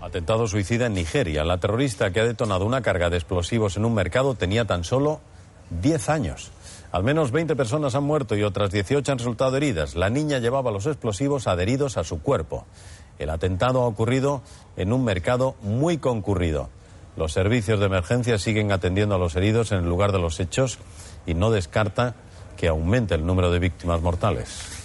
Atentado suicida en Nigeria. La terrorista que ha detonado una carga de explosivos en un mercado tenía tan solo 10 años. Al menos 20 personas han muerto y otras 18 han resultado heridas. La niña llevaba los explosivos adheridos a su cuerpo. El atentado ha ocurrido en un mercado muy concurrido. Los servicios de emergencia siguen atendiendo a los heridos en el lugar de los hechos y no descarta que aumente el número de víctimas mortales.